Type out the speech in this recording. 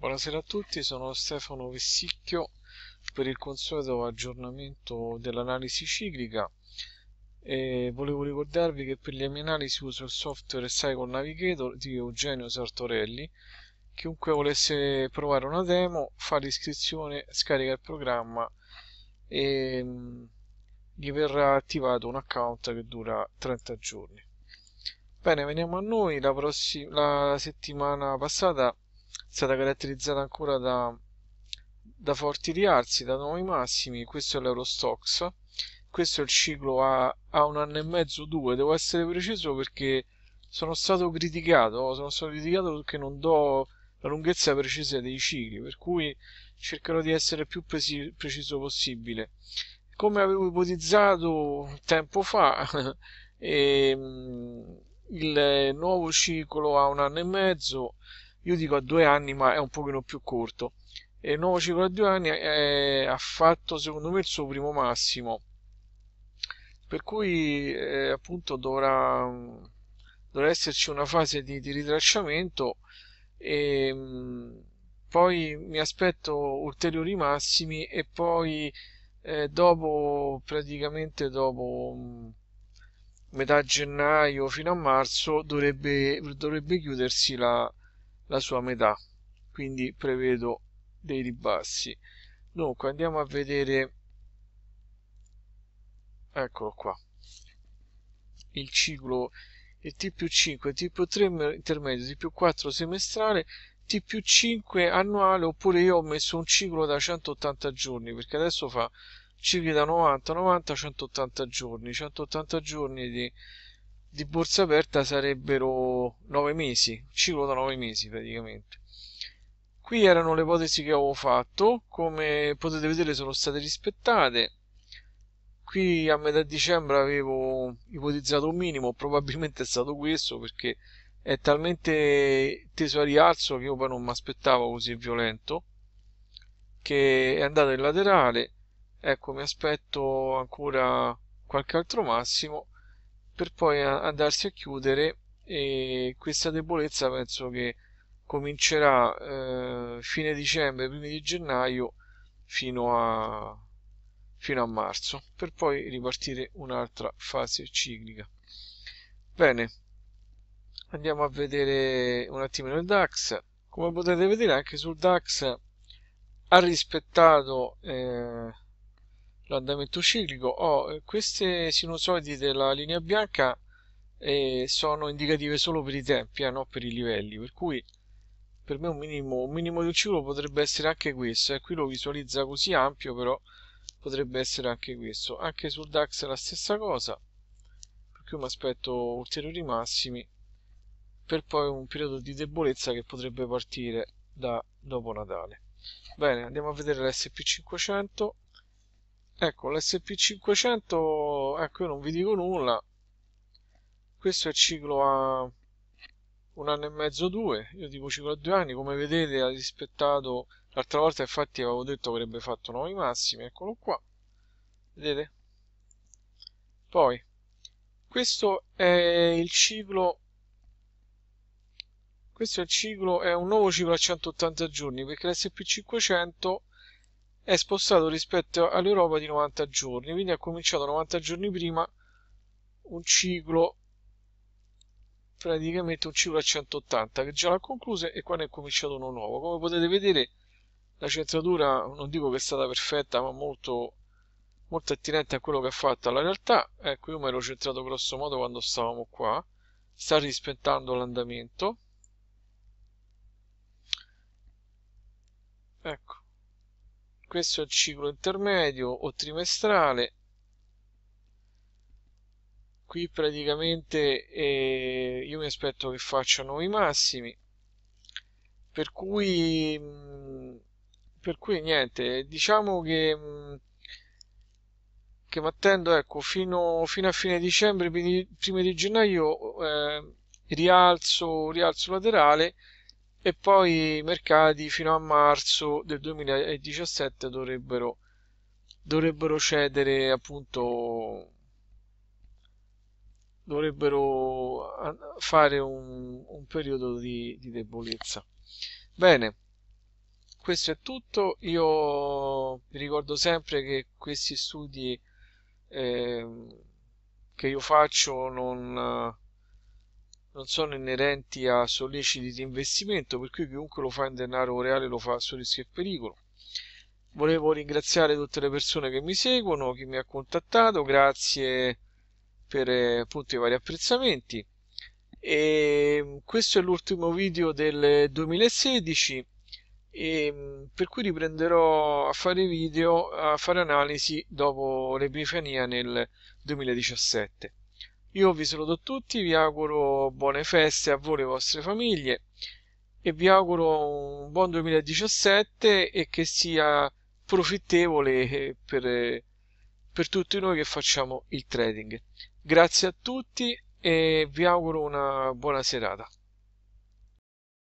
Buonasera a tutti, sono Stefano Vessicchio per il consueto aggiornamento dell'analisi ciclica e volevo ricordarvi che per le mie analisi uso il software Cycle Navigator di Eugenio Sartorelli chiunque volesse provare una demo fa l'iscrizione, scarica il programma e mm, gli verrà attivato un account che dura 30 giorni bene, veniamo a noi la, prossima, la settimana passata è stata caratterizzata ancora da, da forti rialzi, da nuovi massimi. Questo è l'Eurostox. Questo è il ciclo a, a un anno e mezzo, due. Devo essere preciso perché sono stato criticato. Sono stato criticato perché non do la lunghezza precisa dei cicli, per cui cercherò di essere il più preci- preciso possibile. Come avevo ipotizzato tempo fa, e, ehm, il nuovo ciclo a un anno e mezzo io dico a due anni ma è un pochino più corto e il nuovo ciclo a due anni è, ha fatto secondo me il suo primo massimo per cui eh, appunto dovrà, dovrà, esserci una fase di, di ritracciamento e ehm, poi mi aspetto ulteriori massimi e poi eh, dopo praticamente dopo mm, metà gennaio fino a marzo dovrebbe, dovrebbe chiudersi la, la sua metà quindi prevedo dei ribassi dunque andiamo a vedere eccolo qua il ciclo e T più 5, T più 3 intermedio, T più 4 semestrale, T più 5 annuale, oppure io ho messo un ciclo da 180 giorni, perché adesso fa cicli da 90, 90, 180 giorni, 180 giorni di di borsa aperta sarebbero 9 mesi, un ciclo da nove mesi praticamente. Qui erano le ipotesi che avevo fatto, come potete vedere sono state rispettate. Qui a metà dicembre avevo ipotizzato un minimo, probabilmente è stato questo perché è talmente teso a rialzo che io poi non mi aspettavo così violento che è andato in laterale ecco mi aspetto ancora qualche altro massimo per poi andarsi a chiudere e questa debolezza penso che comincerà eh, fine dicembre, primi di gennaio fino a, fino a marzo per poi ripartire un'altra fase ciclica. Bene, andiamo a vedere un attimino il DAX. Come potete vedere anche sul DAX ha rispettato eh, l'andamento ciclico oh, queste sinusoidi della linea bianca eh, sono indicative solo per i tempi eh, non per i livelli per cui per me un minimo, un minimo di un ciclo potrebbe essere anche questo eh. qui lo visualizza così ampio però potrebbe essere anche questo anche sul DAX è la stessa cosa per cui mi aspetto ulteriori massimi per poi un periodo di debolezza che potrebbe partire da dopo Natale bene andiamo a vedere l'SP500 ecco l'SP500 ecco io non vi dico nulla questo è ciclo a un anno e mezzo due io dico ciclo a due anni come vedete ha rispettato l'altra volta infatti avevo detto che avrebbe fatto nuovi massimi eccolo qua vedete poi questo è il ciclo questo è il ciclo è un nuovo ciclo a 180 giorni perché l'SP500 è spostato rispetto all'Europa di 90 giorni, quindi ha cominciato 90 giorni prima un ciclo praticamente un ciclo a 180 che già l'ha concluso e qua ne è cominciato uno nuovo. Come potete vedere la centratura non dico che è stata perfetta ma molto, molto attinente a quello che ha fatto alla realtà. Ecco io mi ero centrato grosso modo quando stavamo qua. Sta rispettando l'andamento. Ecco questo è il ciclo intermedio o trimestrale qui praticamente eh, io mi aspetto che faccia nuovi massimi per cui mm, per cui niente diciamo che mm, che mi attendo ecco fino, fino a fine dicembre prima di gennaio eh, rialzo rialzo laterale e poi i mercati fino a marzo del 2017 dovrebbero, dovrebbero cedere appunto dovrebbero fare un, un periodo di, di debolezza bene questo è tutto io vi ricordo sempre che questi studi eh, che io faccio non non sono inerenti a solleciti di investimento per cui chiunque lo fa in denaro reale lo fa su rischio e pericolo volevo ringraziare tutte le persone che mi seguono chi mi ha contattato grazie per eh, appunto i vari apprezzamenti e ehm, questo è l'ultimo video del 2016 e ehm, per cui riprenderò a fare video a fare analisi dopo l'epifania nel 2017 io vi saluto tutti vi auguro buone feste a voi e alle vostre famiglie e vi auguro un buon 2017 e che sia profittevole per per tutti noi che facciamo il trading grazie a tutti e vi auguro una buona serata